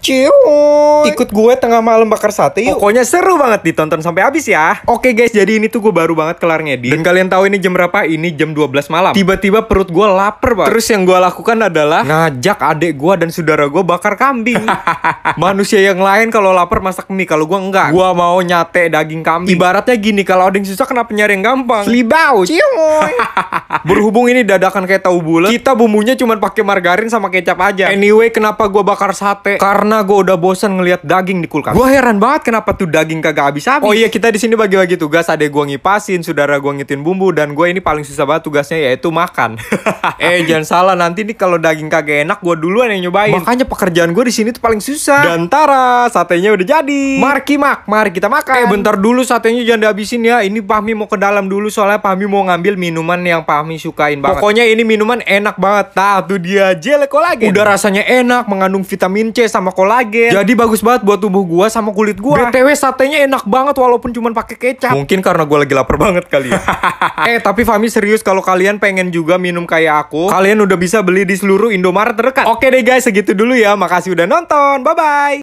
Cium. Ikut gue tengah malam bakar sate yuk. Pokoknya seru banget ditonton sampai habis ya. Oke guys, jadi ini tuh gue baru banget kelar ngedit. Dan kalian tahu ini jam berapa? Ini jam 12 malam. Tiba-tiba perut gue lapar banget. Terus yang gue lakukan adalah ngajak adik gue dan saudara gue bakar kambing. Manusia yang lain kalau lapar masak mie, kalau gue enggak. Gue mau nyate daging kambing. Ibaratnya gini, kalau ada yang susah kenapa nyari yang gampang? Slibau. Cium. Berhubung ini dadakan kayak tahu bulat, kita bumbunya cuma pakai margarin sama kecap aja. Anyway, kenapa gue bakar sate? Karena karena gue udah bosan ngelihat daging di kulkas. Gue heran banget kenapa tuh daging kagak habis-habis. Oh iya, kita di sini bagi-bagi tugas. Ada gue ngipasin, saudara gue ngitin bumbu, dan gue ini paling susah banget tugasnya yaitu makan. eh jangan salah, nanti nih kalau daging kagak enak, gue duluan yang nyobain. Makanya pekerjaan gue di sini tuh paling susah. Dan tara, satenya udah jadi. Marki mak, mari kita makan. Eh bentar dulu satenya jangan dihabisin ya. Ini Pahmi mau ke dalam dulu soalnya Pahmi mau ngambil minuman yang Pahmi sukain banget. Pokoknya ini minuman enak banget. Tahu tuh dia jelek lagi. Udah rasanya enak, mengandung vitamin C sama kolagen. Jadi bagus banget buat tubuh gua sama kulit gua. BTW satenya enak banget walaupun cuma pakai kecap. Mungkin karena gua lagi lapar banget kali ya. eh, tapi Fami serius kalau kalian pengen juga minum kayak aku, kalian udah bisa beli di seluruh Indomaret terdekat. Oke deh guys, segitu dulu ya. Makasih udah nonton. Bye bye.